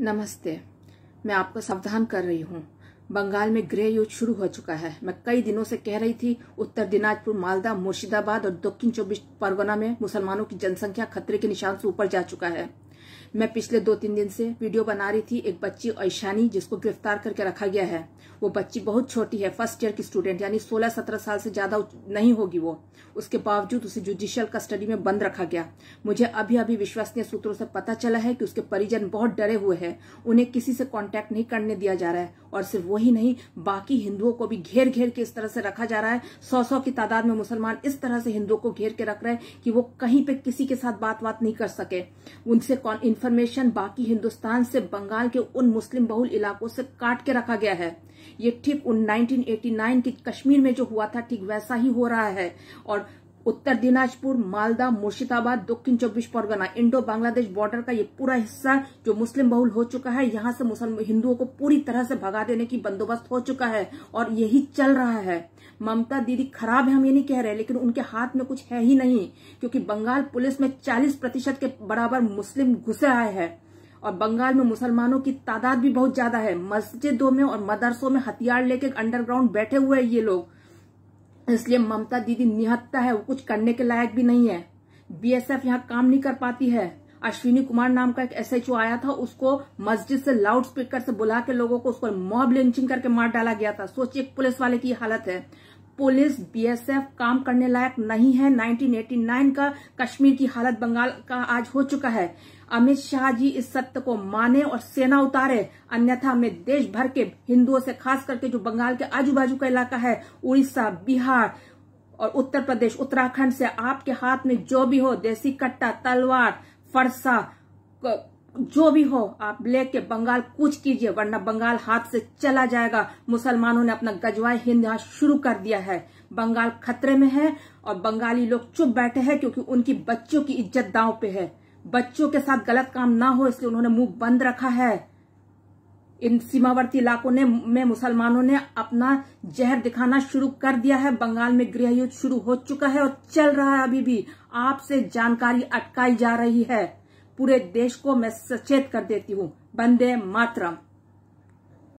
नमस्ते मैं आपको सावधान कर रही हूँ बंगाल में गृह युद्ध शुरू हो चुका है मैं कई दिनों से कह रही थी उत्तर दिनाजपुर मालदा मुर्शिदाबाद और दक्षिण चौबीस परगना में मुसलमानों की जनसंख्या खतरे के निशान से ऊपर जा चुका है मैं पिछले दो तीन दिन से वीडियो बना रही थी एक बच्ची ऐशानी जिसको गिरफ्तार करके रखा गया है वो बच्ची बहुत छोटी है फर्स्ट ईयर की स्टूडेंट यानी 16-17 साल से ज़्यादा नहीं होगी वो उसके बावजूद उसे जुडिशियल कस्टडी में बंद रखा गया मुझे अभी अभी विश्वसनीय सूत्रों से पता चला है कि उसके परिजन बहुत डरे हुए हैं उन्हें किसी से कांटेक्ट नहीं करने दिया जा रहा है और सिर्फ वही नहीं बाकी हिंदुओं को भी घेर घेर के इस तरह से रखा जा रहा है सौ सौ की तादाद में मुसलमान इस तरह से हिंदुओं को घेर के रख रहे हैं कि वो कहीं पे किसी के साथ बात बात नहीं कर सके उनसे इन्फॉर्मेशन बाकी हिंदुस्तान से बंगाल के उन मुस्लिम बहुल इलाकों से काट के रखा गया है ये ठीक उन 1989 के कश्मीर में जो हुआ था ठीक वैसा ही हो रहा है और उत्तर दिनाजपुर मालदा मुर्शिदाबाद दक्षिण चौबीस परगना इंडो बांग्लादेश बॉर्डर का ये पूरा हिस्सा जो मुस्लिम बहुल हो चुका है यहाँ से मुस्लिम हिंदुओं को पूरी तरह से भगा देने की बंदोबस्त हो चुका है और यही चल रहा है ममता दीदी खराब है हम ये नहीं कह रहे लेकिन उनके हाथ में कुछ है ही नहीं क्योंकि बंगाल पुलिस में चालीस प्रतिशत के बराबर मुस्लिम घुसे आए हैं और बंगाल में मुसलमानों की तादाद भी बहुत ज्यादा है मस्जिदों में और मदरसों में हथियार लेके अंडरग्राउंड बैठे हुए हैं ये लोग इसलिए ममता दीदी निहत्ता है वो कुछ करने के लायक भी नहीं है बीएसएफ यहाँ काम नहीं कर पाती है अश्विनी कुमार नाम का एक एसएचओ आया था उसको मस्जिद से लाउड स्पीकर से बुला के लोगों को उस पर मॉब लिंचिंग करके मार डाला गया था सोचिए पुलिस वाले की हालत है पुलिस बीएसएफ काम करने लायक नहीं है 1989 का कश्मीर की हालत बंगाल का आज हो चुका है अमित शाह जी इस सत्य को माने और सेना उतारे अन्यथा में देश भर के हिंदुओं से खास करके जो बंगाल के आजू बाजू का इलाका है उड़ीसा बिहार और उत्तर प्रदेश उत्तराखंड से आपके हाथ में जो भी हो देसी कट्टा तलवार फरसा जो भी हो आप ले बंगाल कुछ कीजिए वरना बंगाल हाथ से चला जाएगा मुसलमानों ने अपना गजवाए हिंद यहाँ शुरू कर दिया है बंगाल खतरे में है और बंगाली लोग चुप बैठे हैं क्योंकि उनकी बच्चों की इज्जत दांव पे है बच्चों के साथ गलत काम ना हो इसलिए उन्होंने मुंह बंद रखा है इन सीमावर्ती इलाकों ने में मुसलमानों ने अपना जहर दिखाना शुरू कर दिया है बंगाल में गृह युद्ध शुरू हो चुका है और चल रहा है अभी भी आपसे जानकारी अटकाई जा रही है पूरे देश को मैं सचेत कर देती हूँ बंदे मातरम